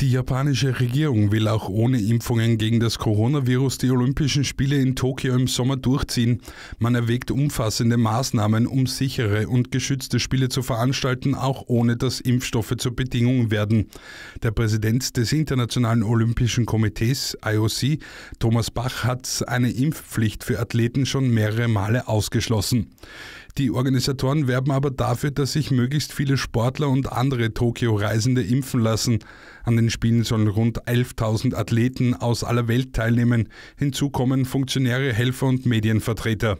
Die japanische Regierung will auch ohne Impfungen gegen das Coronavirus die Olympischen Spiele in Tokio im Sommer durchziehen. Man erwägt umfassende Maßnahmen, um sichere und geschützte Spiele zu veranstalten, auch ohne dass Impfstoffe zur Bedingung werden. Der Präsident des Internationalen Olympischen Komitees IOC, Thomas Bach, hat eine Impfpflicht für Athleten schon mehrere Male ausgeschlossen. Die Organisatoren werben aber dafür, dass sich möglichst viele Sportler und andere Tokio-Reisende impfen lassen. An den Spielen sollen rund 11.000 Athleten aus aller Welt teilnehmen. Hinzu kommen Funktionäre, Helfer und Medienvertreter.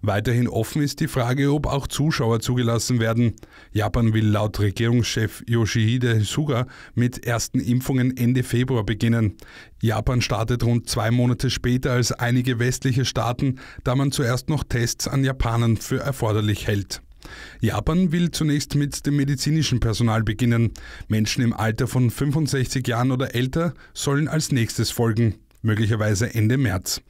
Weiterhin offen ist die Frage, ob auch Zuschauer zugelassen werden. Japan will laut Regierungschef Yoshihide Suga mit ersten Impfungen Ende Februar beginnen. Japan startet rund zwei Monate später als einige westliche Staaten, da man zuerst noch Tests an Japanern für erforderlich förderlich hält. Japan will zunächst mit dem medizinischen Personal beginnen. Menschen im Alter von 65 Jahren oder älter sollen als nächstes folgen möglicherweise Ende März.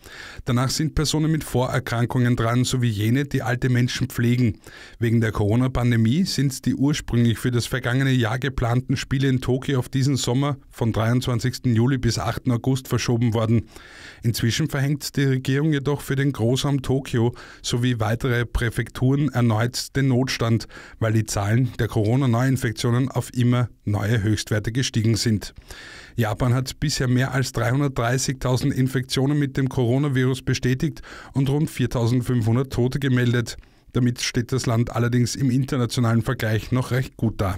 Danach sind Personen mit Vorerkrankungen dran, sowie jene, die alte Menschen pflegen. Wegen der Corona-Pandemie sind die ursprünglich für das vergangene Jahr geplanten Spiele in Tokio auf diesen Sommer von 23. Juli bis 8. August verschoben worden. Inzwischen verhängt die Regierung jedoch für den Großraum Tokio sowie weitere Präfekturen erneut den Notstand, weil die Zahlen der Corona-Neuinfektionen auf immer neue Höchstwerte gestiegen sind. Japan hat bisher mehr als 330 30.000 Infektionen mit dem Coronavirus bestätigt und rund 4.500 Tote gemeldet. Damit steht das Land allerdings im internationalen Vergleich noch recht gut da.